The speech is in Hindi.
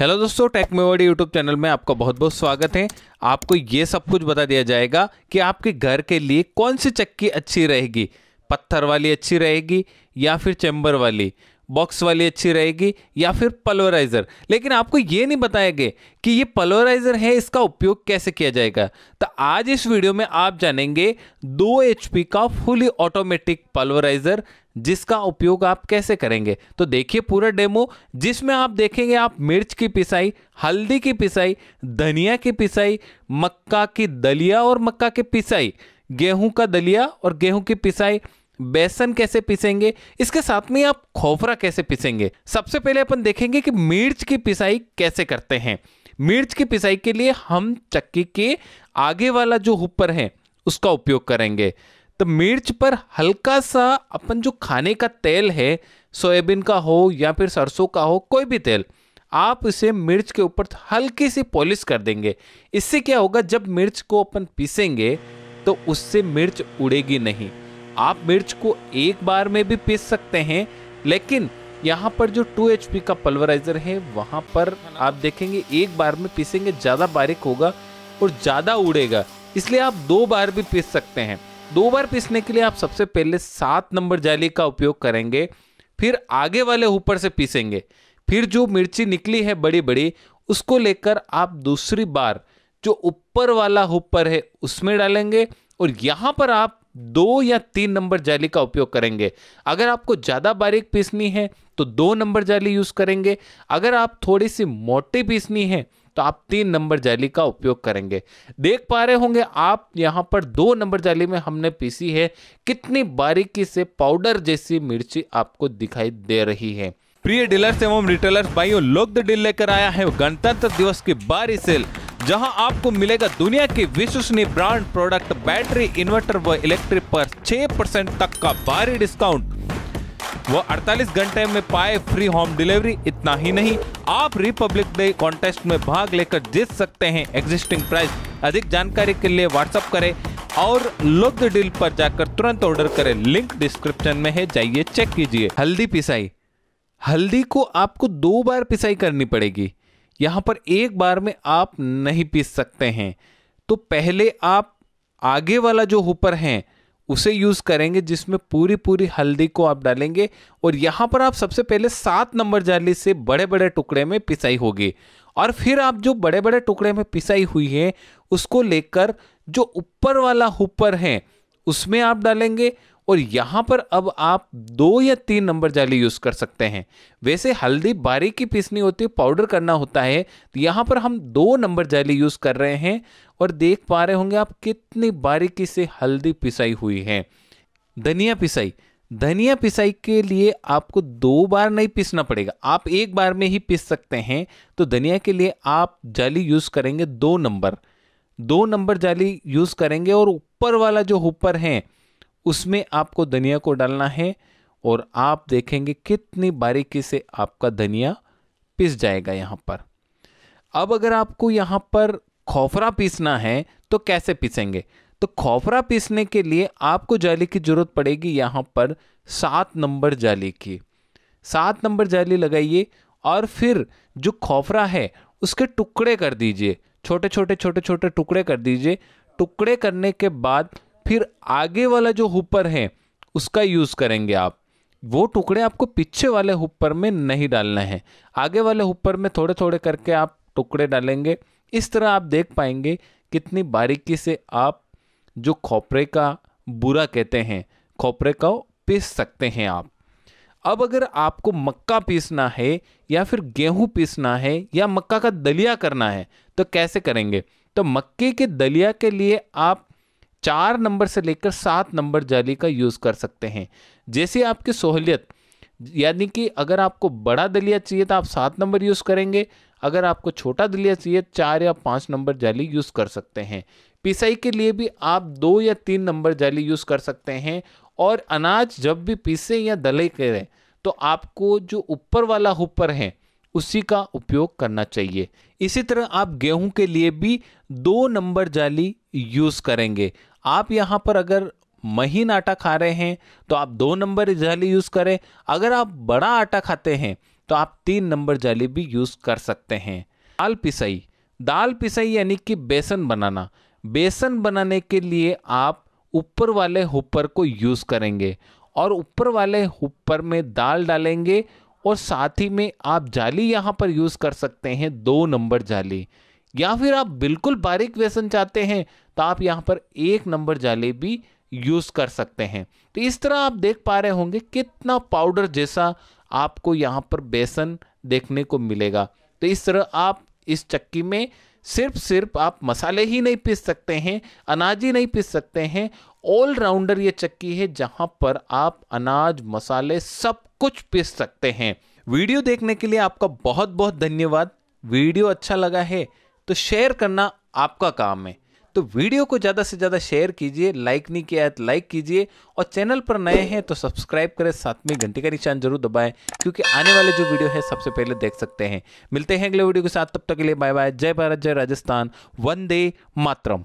हेलो दोस्तों टेक मेवर्ड यूट्यूब चैनल में आपका बहुत बहुत स्वागत है आपको ये सब कुछ बता दिया जाएगा कि आपके घर के लिए कौन सी चक्की अच्छी रहेगी पत्थर वाली अच्छी रहेगी या फिर चैम्बर वाली बॉक्स वाली अच्छी रहेगी या फिर पलोराइज़र लेकिन आपको ये नहीं बताया गया कि ये पलोराइज़र है इसका उपयोग कैसे किया जाएगा तो आज इस वीडियो में आप जानेंगे दो एच का फुली ऑटोमेटिक पलोराइज़र जिसका उपयोग आप कैसे करेंगे तो देखिए पूरा डेमो जिसमें आप देखेंगे आप मिर्च की पिसाई हल्दी की पिसाई धनिया की पिसाई मक्का की दलिया और मक्का की पिसाई गेहूं का दलिया और गेहूं की पिसाई बेसन कैसे पीसेंगे इसके साथ में आप खोफरा कैसे पीसेंगे सबसे पहले अपन देखेंगे कि मिर्च की पिसाई कैसे करते हैं मिर्च की पिसाई के लिए हम चक्की के आगे वाला जो हुपर है उसका उपयोग करेंगे तो मिर्च पर हल्का सा अपन जो खाने का तेल है सोयाबीन का हो या फिर सरसों का हो कोई भी तेल आप इसे मिर्च के ऊपर हल्की सी पॉलिश कर देंगे इससे क्या होगा जब मिर्च को अपन पीसेंगे तो उससे मिर्च उड़ेगी नहीं आप मिर्च को एक बार में भी पीस सकते हैं लेकिन यहाँ पर जो 2 एच का पल्वराइजर है वहाँ पर आप देखेंगे एक बार में पीसेंगे ज़्यादा बारीक होगा और ज़्यादा उड़ेगा इसलिए आप दो बार भी पीस सकते हैं दो बार पीसने के लिए आप सबसे पहले सात नंबर जाली का उपयोग करेंगे फिर आगे वाले ऊपर से पीसेंगे फिर जो मिर्ची निकली है बड़ी बड़ी उसको लेकर आप दूसरी बार जो ऊपर वाला ऊपर है उसमें डालेंगे और यहाँ पर आप दो या तीन नंबर जाली का उपयोग करेंगे अगर आपको ज़्यादा बारीक पीसनी है तो दो नंबर जाली यूज़ करेंगे अगर आप थोड़ी सी मोटी पीसनी है तो आप तीन नंबर जाली का उपयोग करेंगे देख पा रहे होंगे आप यहाँ पर दो नंबर जाली में हमने पीसी है कितनी बारीकी से पाउडर जैसी मिर्ची आपको दिखाई दे रही है प्रिय डीलर्स एवं रिटेलर्स भाइयों लोक द डील लेकर आया है गणतंत्र दिवस की बारी सेल जहां आपको मिलेगा दुनिया के विश्वसनीय ब्रांड प्रोडक्ट बैटरी इन्वर्टर व इलेक्ट्रिक पर 6 परसेंट तक का भारी डिस्काउंट वह 48 घंटे में पाए फ्री होम डिलीवरी इतना ही नहीं आप रिपब्लिक डे कॉन्टेस्ट में भाग लेकर जीत सकते हैं एग्जिस्टिंग प्राइस अधिक जानकारी के लिए व्हाट्सअप करें और लुक डील पर जाकर तुरंत ऑर्डर करें लिंक डिस्क्रिप्शन में है जाइए चेक कीजिए हल्दी पिसाई हल्दी को आपको दो बार पिसाई करनी पड़ेगी यहाँ पर एक बार में आप नहीं पीस सकते हैं तो पहले आप आगे वाला जो हुपर है उसे यूज़ करेंगे जिसमें पूरी पूरी हल्दी को आप डालेंगे और यहाँ पर आप सबसे पहले सात नंबर जाली से बड़े बड़े टुकड़े में पिसाई होगी और फिर आप जो बड़े बड़े टुकड़े में पिसाई हुई है उसको लेकर जो ऊपर वाला हुपर है उसमें आप डालेंगे और यहां पर अब आप दो या तीन नंबर जाली यूज़ कर सकते हैं वैसे हल्दी बारीक की पीसनी होती है पाउडर करना होता है तो यहां पर हम दो नंबर जाली यूज़ कर रहे हैं और देख पा रहे होंगे आप कितनी बारीकी से हल्दी पिसाई हुई है धनिया पिसाई धनिया पिसाई के लिए आपको दो बार नहीं पीसना पड़ेगा आप एक बार में ही पीस सकते हैं तो धनिया के लिए आप जाली यूज़ करेंगे दो नंबर दो नंबर जाली यूज़ करेंगे और ऊपर वाला जो हुपर है उसमें आपको धनिया को डालना है और आप देखेंगे कितनी बारीकी से आपका धनिया पिस जाएगा यहाँ पर अब अगर आपको यहाँ पर खोफरा पीसना है तो कैसे पीसेंगे तो खोफरा पीसने के लिए आपको जाली की ज़रूरत पड़ेगी यहाँ पर सात नंबर जाली की सात नंबर जाली लगाइए और फिर जो खोफरा है उसके टुकड़े कर दीजिए छोटे छोटे छोटे छोटे टुकड़े कर दीजिए टुकड़े करने के बाद फिर आगे वाला जो हुपर है उसका यूज़ करेंगे आप वो टुकड़े आपको पीछे वाले हुपर में नहीं डालना है आगे वाले हुपर में थोड़े थोड़े करके आप टुकड़े डालेंगे इस तरह आप देख पाएंगे कितनी बारीकी से आप जो खोपरे का बुरा कहते हैं खोपरे का पीस सकते हैं आप अब अगर आपको मक्का पीसना है या फिर गेहूं पीसना है या मक्का का दलिया करना है तो कैसे करेंगे तो मक्के के दलिया के लिए आप चार नंबर से लेकर सात नंबर जाली का यूज़ कर सकते हैं जैसे आपकी सहूलियत यानी कि अगर आपको बड़ा दलिया चाहिए तो आप सात नंबर यूज़ करेंगे अगर आपको छोटा दलिया चाहिए चार या पाँच नंबर जाली यूज़ कर सकते हैं पिसाई के लिए भी आप दो या तीन नंबर जाली यूज़ कर सकते हैं और अनाज जब भी पीसे या दले करें तो आपको जो ऊपर वाला हुपर है उसी का उपयोग करना चाहिए इसी तरह आप गेहूं के लिए भी दो नंबर जाली यूज़ करेंगे आप यहाँ पर अगर महीन आटा खा रहे हैं तो आप दो नंबर जाली यूज़ करें अगर आप बड़ा आटा खाते हैं तो आप तीन नंबर जाली भी यूज़ कर सकते हैं दाल पिसाई दाल पिसाई यानी कि बेसन बनाना बेसन बनाने के लिए आप ऊपर वाले हुपर को यूज़ करेंगे और ऊपर वाले हुपर में दाल डालेंगे और साथ ही में आप जाली यहाँ पर यूज़ कर सकते हैं दो नंबर जाली या फिर आप बिल्कुल बारीक बेसन चाहते हैं तो आप यहाँ पर एक नंबर जलेबी यूज़ कर सकते हैं तो इस तरह आप देख पा रहे होंगे कितना पाउडर जैसा आपको यहाँ पर बेसन देखने को मिलेगा तो इस तरह आप इस चक्की में सिर्फ सिर्फ आप मसाले ही नहीं पीस सकते हैं अनाज ही नहीं पीस सकते हैं ऑल राउंडर ये चक्की है जहाँ पर आप अनाज मसाले सब कुछ पीस सकते हैं वीडियो देखने के लिए आपका बहुत बहुत धन्यवाद वीडियो अच्छा लगा है तो शेयर करना आपका काम है तो वीडियो को ज़्यादा से ज़्यादा शेयर कीजिए लाइक नहीं किया है तो लाइक कीजिए और चैनल पर नए हैं तो सब्सक्राइब करें साथ में घंटे का निशान जरूर दबाएं क्योंकि आने वाले जो वीडियो है सबसे पहले देख सकते हैं मिलते हैं अगले वीडियो के साथ तब तक के लिए बाय बाय जय भारत जय राजस्थान वंदे मातरम